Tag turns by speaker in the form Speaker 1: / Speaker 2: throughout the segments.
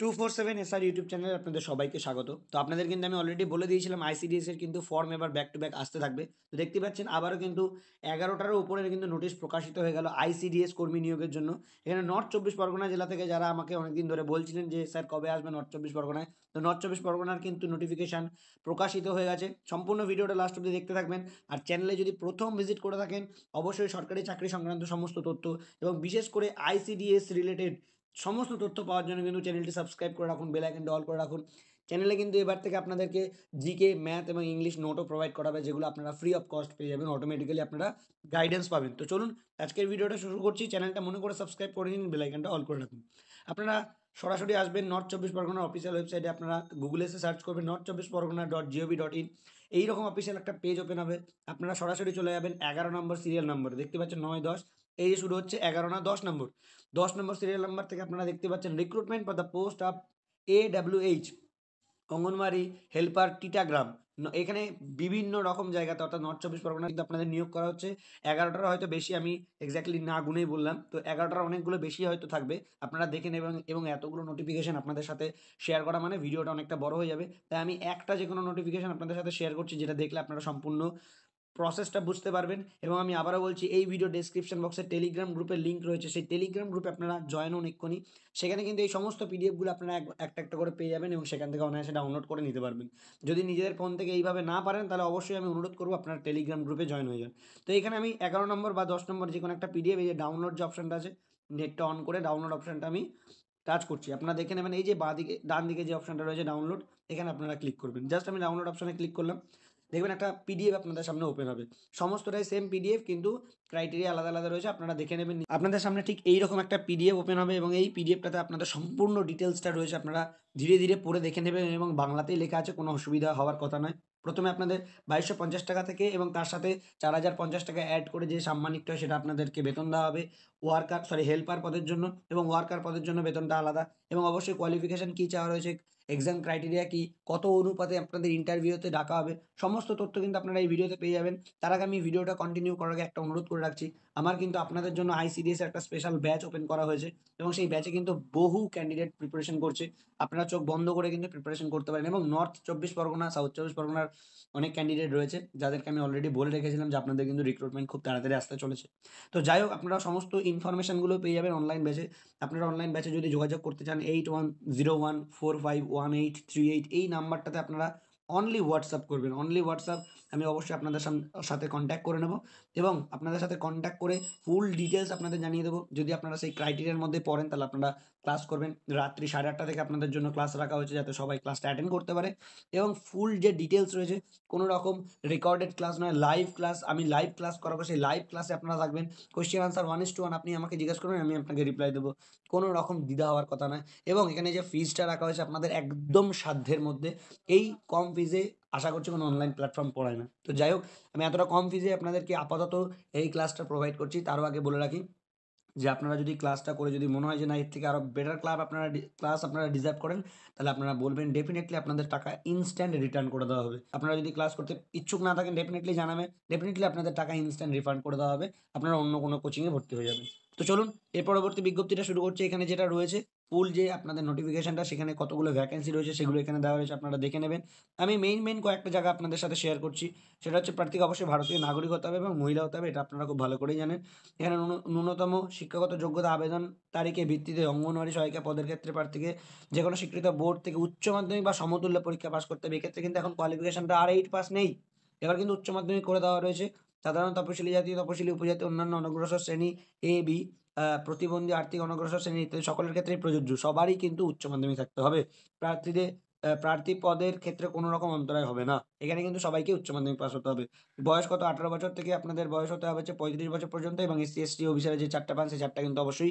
Speaker 1: two four seven আর YouTube চ্যানেলে আপনাদের সবাইকে স্বাগত তো আপনাদের কিন্তু আমি অলরেডি বলে দিয়েছিলাম আইসিডিএসের কিন্তু ফর্ম এবার ব্যাক টু ব্যাক আসতে থাকবে তো দেখতে পাচ্ছেন আবারও কিন্তু এগারোটারও উপরে কিন্তু নোটিশ প্রকাশিত হয়ে গেল আইসিডিএস কর্মী নিয়োগের জন্য এখানে নর্থ চব্বিশ পরগনা জেলা থেকে যারা আমাকে অনেকদিন ধরে বলছিলেন যে স্যার কবে আসবে নর্থ চব্বিশ পরগনায় তো নর্থ চব্বিশ পরগনার কিন্তু নোটিফিকেশান প্রকাশিত হয়ে গেছে সম্পূর্ণ ভিডিওটা লাস্ট অব্দি দেখতে থাকবেন আর চ্যানেলে যদি প্রথম ভিজিট করে থাকেন অবশ্যই সরকারি চাকরি সংক্রান্ত সমস্ত তথ্য এবং বিশেষ করে আইসিডিএস রিলেটেড সমস্ত তথ্য পাওয়ার জন্য কিন্তু চ্যানেলটি সাবস্ক্রাইব করে রাখুন বেল আইকনটা অল করে রাখুন চ্যানেলে কিন্তু এবার থেকে আপনাদেরকে জিকে ম্যাথ এবং ইংলিশ নোটও প্রোভাইড করা হবে যেগুলো আপনারা ফ্রি অফ কস্ট পেয়ে যাবেন অটোমেটিক্যালি আপনারা গাইডেন্স পাবেন তো চলুন আজকের ভিডিওটা শুরু করছি চ্যানেলটা মনে করে সাবস্ক্রাইব করে নিন বেলাইকনটা অল করে রাখুন আপনারা সরাসরি আসবেন নর্থ চব্বিশ পরগনার অফিসিয়াল ওয়েবসাইটে আপনারা গুগলে এসে সার্চ করবেন নর্থ চব্বিশ Pargana dot gov dot in এইরকম অফিসিয়াল একটা পেজ ওপেন হবে আপনারা সরাসরি চলে যাবেন এগারো নম্বর সিরিয়াল নম্বরে দেখতে পাচ্ছেন নয় দশ এই শুরু হচ্ছে এগারো না দশ নম্বর দশ নম্বর সিরিয়াল নাম্বার থেকে আপনারা দেখতে পাচ্ছেন recruitment for the post of A W H anganwadi helper Titagram এখানে বিভিন্ন রকম জায়গাতে অর্থাৎ নর্থ চব্বিশ পরগনা কিন্তু আপনাদের নিয়োগ করা হচ্ছে এগারোটার হয়তো বেশি আমি এক্স্যাক্টলি না গুনেই বললাম তো এগারোটার অনেকগুলো বেশি হয়তো থাকবে আপনারা দেখেন এবং এবং এতগুলো নোটিফিকেশান আপনাদের সাথে শেয়ার করা মানে ভিডিওটা অনেকটা বড় হয়ে যাবে তাই আমি একটা যে কোনো নোটিফিকেশান আপনাদের সাথে শেয়ার করছি যেটা দেখলে আপনারা সম্পূর্ণ প্রসেসটা বুঝতে পারবেন এবং আমি আবারও বলছি এই ভিডিও ডেসক্রিপশন বক্সে টেলিগ্রাম গ্রুপের লিঙ্ক রয়েছে সেই টেলিগ্রাম গ্রুপে আপনারা জয়েন হন এক্ষুনি সেখানে কিন্তু এই সমস্ত পিডিএফগুলো আপনারা একটা একটা করে পেয়ে যাবেন এবং সেখান থেকে অনায়াসে ডাউনলোড করে নিতে পারবেন যদি নিজেদের ফোন থেকে এইভাবে না পারেন তাহলে অবশ্যই আমি অনুরোধ করবো আপনারা টেলিগ্রাম গ্রুপে জয়েন হয়ে যান তো এখানে আমি এগারো নম্বর বা দশ নম্বর যে কোনো একটা পিডিএফ এই যে ডাউনলোড যে অপশানটা আছে নেটটা অন করে ডাউনলোড অপশানটা আমি টাচ করছি আপনারা দেখে নেবেন এই যে বাঁ দিকে ডান দিকে যে অপশানটা রয়েছে ডাউনলোড এখানে আপনারা ক্লিক করবেন জাস্ট আমি ডাউনলোড অপশানে ক্লিক করলাম দেখবেন একটা পিডিএফ আপনাদের সামনে ওপেন হবে সমস্তটাই সেম পিডিএফ কিন্তু ক্রাইটেরিয়া আলাদা আলাদা রয়েছে আপনারা দেখে নেবেন আপনাদের সামনে ঠিক এইরকম একটা পিডিএফ ওপেন হবে এবং এই পিডিএফটাতে আপনাদের সম্পূর্ণ ডিটেলসটা রয়েছে আপনারা ধীরে ধীরে পড়ে দেখে নেবেন এবং বাংলাতেই লেখা আছে কোনো অসুবিধা হওয়ার কথা নয় প্রথমে আপনাদের বাইশশো পঞ্চাশ টাকা থেকে এবং তার সাথে চার হাজার পঞ্চাশ টাকা অ্যাড করে যে সাম্মানিকটা সেটা আপনাদেরকে বেতন দেওয়া হবে ওয়ার্কার সরি হেল্পার পদের জন্য এবং ওয়ার্কার পদের জন্য বেতনটা আলাদা এবং অবশ্যই কোয়ালিফিকেশান কী চাওয়া রয়েছে এক্সাম ক্রাইটেরিয়া কী কত অনুপাতে আপনাদের ইন্টারভিউতে ডাকা হবে সমস্ত তথ্য কিন্তু আপনারা এই ভিডিওতে পেয়ে যাবেন তার আগে আমি ভিডিওটা কন্টিনিউ করার আগে একটা অনুরোধ করে রাখছি আমার কিন্তু আপনাদের জন্য আইসিডিএস একটা স্পেশাল ব্যাচ ওপেন করা হয়েছে এবং সেই ব্যাচে কিন্তু বহু ক্যান্ডিডেট প্রিপারেশন করছে আপনারা আপনারা চোখ বন্ধ করে কিন্তু প্রিপারেশন করতে পারেন এবং নর্থ চব্বিশ পরগনা সাউথ চব্বিশ পরগনার অনেক ক্যান্ডিডেট রয়েছে যাদেরকে আমি অলরেডি বলে রেখেছিলাম যে আপনাদের কিন্তু রিক্রুটমেন্ট খুব তাড়াতাড়ি আসতে চলেছে তো যাই হোক আপনারা সমস্ত ইনফরমেশনগুলো পেয়ে যাবেন অনলাইন ব্যাচে আপনারা অনলাইন ব্যাচে যদি যোগাযোগ করতে চান eight one zero one four five one eight three eight এই নাম্বারটাতে আপনারা অনলি হোয়াটসঅ্যাপ করবেন অনলি হোয়াটসঅ্যাপ আমি অবশ্যই আপনাদের সাথে কন্ট্যাক্ট করে নেব এবং আপনাদের সাথে কন্ট্যাক্ট করে ফুল ডিটেলস আপনাদের জানিয়ে দেবো যদি আপনারা সেই ক্রাইটেরিয়ার মধ্যে পড়েন তাহলে আপনারা ক্লাস করবেন রাত্রি সাড়ে আটটা থেকে আপনাদের জন্য ক্লাস রাখা হয়েছে যাতে সবাই ক্লাসটা অ্যাটেন্ড করতে পারে এবং ফুল যে ডিটেলস রয়েছে কোনো রকম রেকর্ডেড ক্লাস নয় লাইভ ক্লাস আমি লাইভ ক্লাস করাবো সেই লাইভ ক্লাসে আপনারা থাকবেন question answer one is to one আপনি আমাকে জিজ্ঞেস করবেন আমি আপনাকে রিপ্লাই দেবো কোনো রকম দ্বিধা হওয়ার কথা নয় এবং এখানে যে ফিজটা রাখা হয়েছে আপনাদের একদম সাধ্যের মধ্যে এই কম ফিজে আশা করছি কোনো অনলাইন প্ল্যাটফর্ম পড়ায় না তো যাই হোক আমি এতটা কম ফিজে আপনাদেরকে আপাতত এই ক্লাসটা প্রোভাইড করছি তারও আগে বলে রাখি যে আপনারা যদি ক্লাসটা করে যদি মনে হয় যে না এর থেকে আরও বেটার ক্লাব আপনারা ক্লাস আপনারা ডিজার্ভ করেন তাহলে আপনারা বলবেন ডেফিনেটলি আপনাদের টাকা ইনস্ট্যান্ট রিটার্ন করে দেওয়া হবে আপনারা যদি ক্লাস করতে ইচ্ছুক না থাকেন ডেফিনেটলি জানাবেন ডেফিনেটলি আপনাদের টাকা ইনস্ট্যান্ট রিফান্ড করে দেওয়া হবে আপনারা অন্য কোনো কোচিংয়ে ভর্তি হয়ে যাবেন তো চলুন এর পরবর্তী বিজ্ঞপ্তিটা শুরু করছি এখানে যেটা রয়েছে ফুল যে আপনাদের নোটিফিকেশানটা সেখানে কতগুলো ভ্যাকেন্সি রয়েছে সেগুলো এখানে দেওয়া রয়েছে আপনারা দেখে নেবেন আমি মেইন মেইন কয়েকটা জায়গা আপনাদের সাথে শেয়ার করছি সেটা হচ্ছে প্রার্থী অবশ্যই ভারতীয় নাগরিক হতে হবে এবং মহিলা হতে হবে এটা আপনারা খুব ভালো করেই জানেন এখানে ন্যূনতম শিক্ষাগত যোগ্যতা আবেদন তারিখে ভিত্তিতে অঙ্গনওয়াড়ি সহায়িকা পদের ক্ষেত্রে প্রার্থীকে যে কোনো স্বীকৃত বোর্ড থেকে উচ্চ মাধ্যমিক বা সমতুল্য পরীক্ষা পাস করতে হবে এক্ষেত্রে কিন্তু এখন কোয়ালিফিকেশানটা আর এইট পাস নেই এবার কিন্তু উচ্চ মাধ্যমিক করে দেওয়া রয়েছে সাধারণ তপশিলি জাতি তপশিলি উপজাতি অন্যান্য অনগ্রসর শ্রেণী এ বি প্রতিবন্ধী আর্থিক অনগ্রসর শ্রেণী ইত্যাদি সকলের ক্ষেত্রেই প্রযোজ্য সবারই কিন্তু উচ্চ মাধ্যমিক থাকতে হবে প্রার্থীদের প্রার্থী পদের ক্ষেত্রে কোনো রকম অন্তরায় হবে না এখানে কিন্তু সবাইকে উচ্চ মাধ্যমিক পাস হতে হবে বয়স কত আঠারো বছর থেকে আপনাদের বয়স হতে হবে পঁয়ত্রিশ বছর পর্যন্ত এবং এসসি এসটি অফিসারে যে চারটা পান সেই চারটা কিন্তু অবশ্যই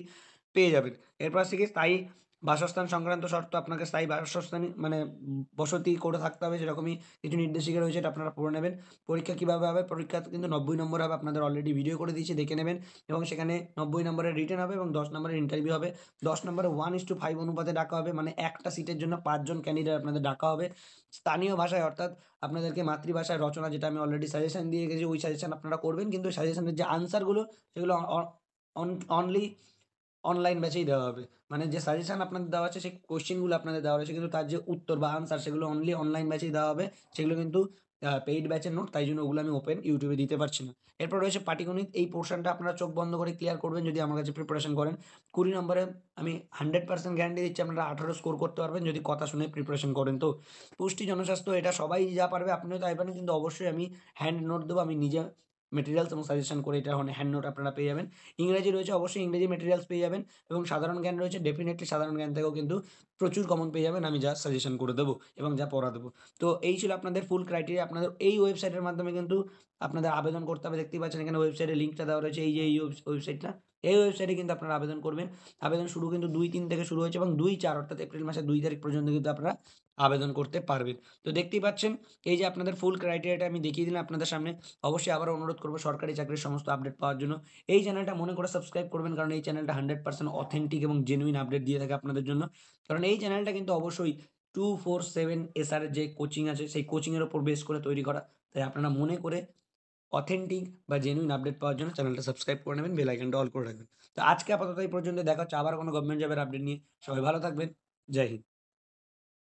Speaker 1: পেয়ে যাবেন এরপর থেকে স্থায়ী বাসস্থান সংক্রান্ত শর্ত আপনাকে স্থায়ী বাসস্থান মানে বসতি করে থাকতে হবে সেরকমই কিছু নির্দেশিকা রয়েছে এটা আপনারা পড়ে নেবেন পরীক্ষা কীভাবে হবে পরীক্ষা কিন্তু নব্বই নম্বর হবে আপনাদের অলরেডি ভিডিও করে দিয়েছি দেখে নেবেন এবং সেখানে নব্বই নম্বরে রিটার্ন হবে এবং দশ নম্বরের ইন্টারভিউ হবে দশ নম্বরে ওয়ান ইস টু ফাইভ অনুপাতে ডাকা হবে মানে একটা সিটের জন্য পাঁচজন ক্যান্ডিডেট আপনাদের ডাকা হবে স্থানীয় ভাষায় অর্থাৎ আপনাদেরকে মাতৃভাষায় রচনা যেটা আমি অলরেডি সাজেশন দিয়ে গেছি ওই সাজেশন আপনারা করবেন কিন্তু সাজেশনের যে আনসারগুলো সেগুলো অনলি অনলাইন ব্যাচেই দেওয়া হবে মানে যে সাজেশান আপনাদের দেওয়া আছে সেই কোশ্চেনগুলো আপনাদের দেওয়া রয়েছে কিন্তু তার যে উত্তর বা আনসার সেগুলো অনলি অনলাইন ব্যাচেই দেওয়া হবে সেগুলো কিন্তু পেইড ব্যাচের নোট তাই জন্য ওগুলো আমি ওপেন ইউটিউবে দিতে পারছি না এরপর রয়েছে পাটিগণিত এই পোর্শনটা আপনারা চোখ বন্ধ করে ক্লিয়ার করবেন যদি আমার কাছে প্রিপারেশন করেন কুড়ি নম্বরে আমি হান্ড্রেড পার্সেন্ট গ্যারান্টি দিচ্ছি আপনারা আঠারো স্কোর করতে পারবেন যদি কথা শুনে প্রিপারেশন করেন তো পুষ্টি জনস্বাস্থ্য এটা সবাই যা পারবে আপনিও তাই পারেন কিন্তু অবশ্যই আমি হ্যান্ড নোট দেবো আমি নিজে মেটেরিয়ালস এবং সাজেশন করে এটা হ্যান্ড মানে নোট আপনারা পেয়ে যাবেন ইংরেজি রয়েছে অবশ্যই ইংরেজি মেটেরিয়ালস পেয়ে যাবেন এবং সাধারণ জ্ঞান রয়েছে ডেফিনেটলি সাধারণ জ্ঞান থেকেও কিন্তু প্রচুর কমন পেয়ে যাবেন আমি যা সাজেশন করে দেবো এবং যা পড়া দেবো তো এই ছিল আপনাদের ফুল ক্রাইটেরিয়া আপনাদের এই ওয়েবসাইটের মাধ্যমে কিন্তু আপনাদের আবেদন করতে হবে দেখতেই পাচ্ছেন এখানে ওয়েবসাইটের লিঙ্কটা দেওয়া রয়েছে এই যে এই ওয়েবসাইটটা এই ওয়েবসাইটে কিন্তু আপনারা আবেদন করবেন আবেদন শুরু কিন্তু দুই তিন থেকে শুরু হয়েছে এবং দুই চার অর্থাৎ এপ্রিল মাসের দুই তারিখ পর্যন্ত কিন্তু আপনারা আবেদন করতে পারবেন তো দেখতেই পাচ্ছেন এই যে আপনাদের ফুল ক্রাইটেরিয়াটা আমি দেখিয়ে দিলাম আপনাদের সামনে অবশ্যই আবার অনুরোধ করবো সরকারি চাকরির সমস্ত আপডেট পাওয়ার জন্য এই চ্যানেলটা মনে করে সাবস্ক্রাইব করবেন কারণ এই চ্যানেলটা হান্ড্রেড পার্সেন্ট অথেন্টিক এবং জেনুইন আপডেট দিয়ে থাকে আপনাদের জন্য কারণ এই চ্যানেলটা কিন্তু অবশ্যই টু ফোর সেভেন এসআর যে কোচিং আছে সেই কোচিংয়ের ওপর বেস করে তৈরি করা তাই আপনারা মনে করে অথেন্টিক বা জেনুইন আপডেট পাওয়ার জন্য চ্যানেলটা সাবস্ক্রাইব করে নেবেন বেল আইকনটা অল করে রাখবেন তো আজকে আপাতত এই পর্যন্ত দেখা হচ্ছে আবার কোনো গভর্নমেন্ট জবের আপডেট নিয়ে সবাই ভালো থাকবেন জয় হিন্দ